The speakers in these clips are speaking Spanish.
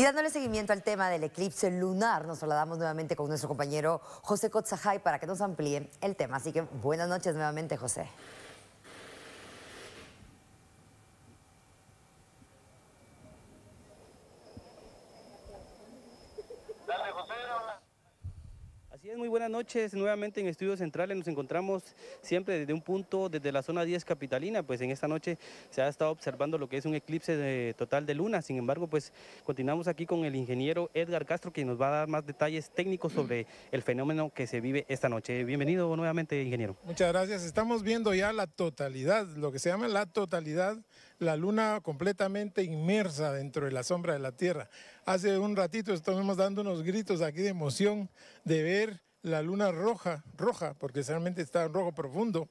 Y dándole seguimiento al tema del eclipse lunar, nos saludamos nuevamente con nuestro compañero José Cotzajay para que nos amplíe el tema. Así que buenas noches nuevamente, José. Así muy buenas noches. Nuevamente en Estudios Centrales nos encontramos siempre desde un punto, desde la zona 10 capitalina, pues en esta noche se ha estado observando lo que es un eclipse total de luna. Sin embargo, pues continuamos aquí con el ingeniero Edgar Castro, que nos va a dar más detalles técnicos sobre el fenómeno que se vive esta noche. Bienvenido nuevamente, ingeniero. Muchas gracias. Estamos viendo ya la totalidad, lo que se llama la totalidad, la luna completamente inmersa dentro de la sombra de la Tierra. Hace un ratito estamos dando unos gritos aquí de emoción de ver la luna roja, roja, porque realmente está en rojo profundo,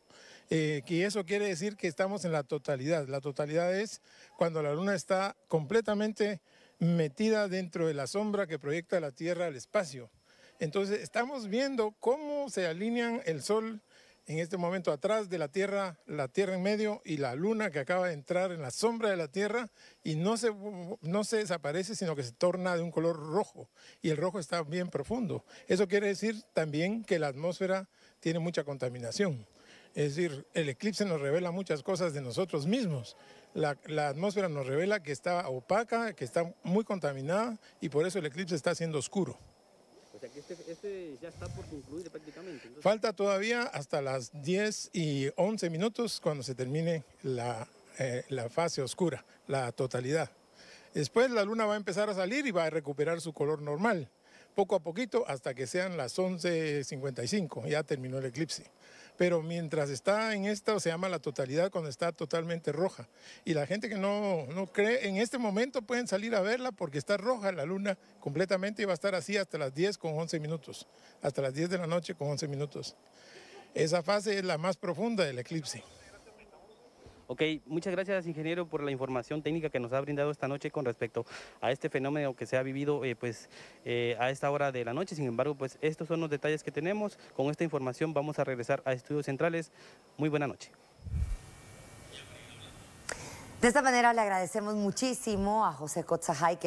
que eh, y eso quiere decir que estamos en la totalidad. La totalidad es cuando la luna está completamente metida dentro de la sombra que proyecta la Tierra al espacio. Entonces estamos viendo cómo se alinean el Sol en este momento atrás de la Tierra, la Tierra en medio y la Luna que acaba de entrar en la sombra de la Tierra y no se, no se desaparece, sino que se torna de un color rojo y el rojo está bien profundo. Eso quiere decir también que la atmósfera tiene mucha contaminación. Es decir, el eclipse nos revela muchas cosas de nosotros mismos. La, la, atmósfera nos revela que está opaca, que está muy contaminada y por eso el eclipse está siendo oscuro. O sea que este, este, ya está por concluir prácticamente. Falta todavía hasta las 10 y 11 minutos cuando se termine la, eh, la fase oscura, la totalidad. Después la luna va a empezar a salir y va a recuperar su color normal, poco a poquito hasta que sean las 11.55, ya terminó el eclipse pero mientras está en esta, se llama la totalidad, cuando está totalmente roja. Y la gente que no, no cree, en este momento pueden salir a verla porque está roja la luna completamente y va a estar así hasta las 10 con 11 minutos, hasta las 10 de la noche con 11 minutos. Esa fase es la más profunda del eclipse. Ok, muchas gracias, ingeniero, por la información técnica que nos ha brindado esta noche con respecto a este fenómeno que se ha vivido eh, pues, eh, a esta hora de la noche. Sin embargo, pues estos son los detalles que tenemos. Con esta información vamos a regresar a Estudios Centrales. Muy buena noche. De esta manera le agradecemos muchísimo a José Cotzajay.